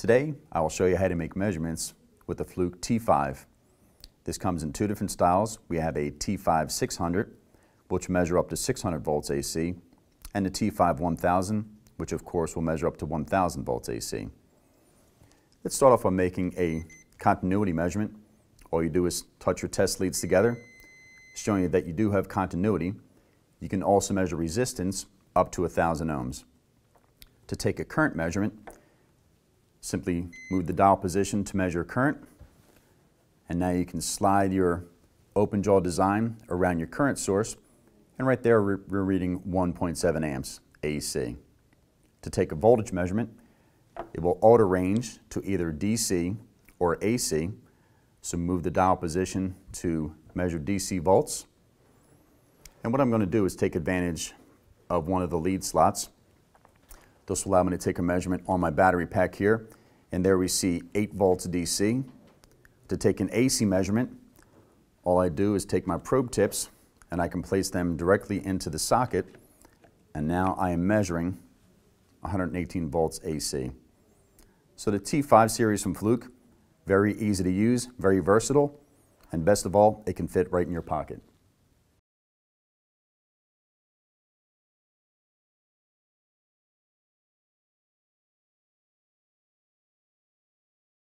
Today, I will show you how to make measurements with the Fluke T5. This comes in two different styles. We have a T5 600, which measure up to 600 volts AC, and the T5 1000, which of course will measure up to 1000 volts AC. Let's start off by making a continuity measurement. All you do is touch your test leads together, showing you that you do have continuity. You can also measure resistance up to 1000 ohms. To take a current measurement, Simply move the dial position to measure current. And now you can slide your open jaw design around your current source. And right there, we're reading 1.7 amps AC. To take a voltage measurement, it will auto range to either DC or AC. So move the dial position to measure DC volts. And what I'm going to do is take advantage of one of the lead slots. This will allow me to take a measurement on my battery pack here and there we see 8 volts DC. To take an AC measurement, all I do is take my probe tips and I can place them directly into the socket. And now I am measuring 118 volts AC. So the T5 series from Fluke, very easy to use, very versatile, and best of all, it can fit right in your pocket.